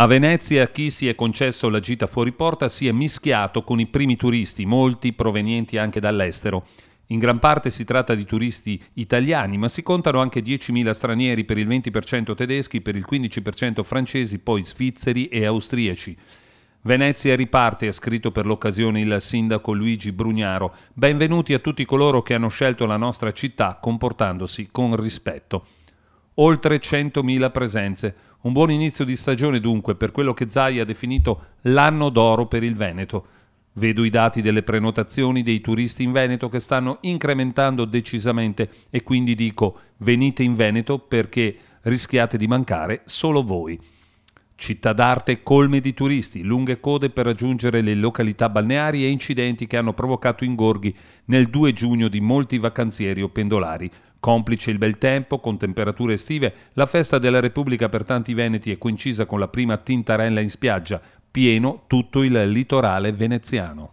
A Venezia chi si è concesso la gita fuori porta si è mischiato con i primi turisti, molti provenienti anche dall'estero. In gran parte si tratta di turisti italiani, ma si contano anche 10.000 stranieri, per il 20% tedeschi, per il 15% francesi, poi svizzeri e austriaci. Venezia riparte, ha scritto per l'occasione il sindaco Luigi Brugnaro. Benvenuti a tutti coloro che hanno scelto la nostra città comportandosi con rispetto. Oltre 100.000 presenze. Un buon inizio di stagione dunque per quello che Zai ha definito l'anno d'oro per il Veneto. Vedo i dati delle prenotazioni dei turisti in Veneto che stanno incrementando decisamente e quindi dico venite in Veneto perché rischiate di mancare solo voi. Città d'arte colme di turisti, lunghe code per raggiungere le località balneari e incidenti che hanno provocato ingorghi nel 2 giugno di molti vacanzieri o pendolari. Complice il bel tempo, con temperature estive, la festa della Repubblica per tanti veneti è coincisa con la prima tintarella in spiaggia, pieno tutto il litorale veneziano.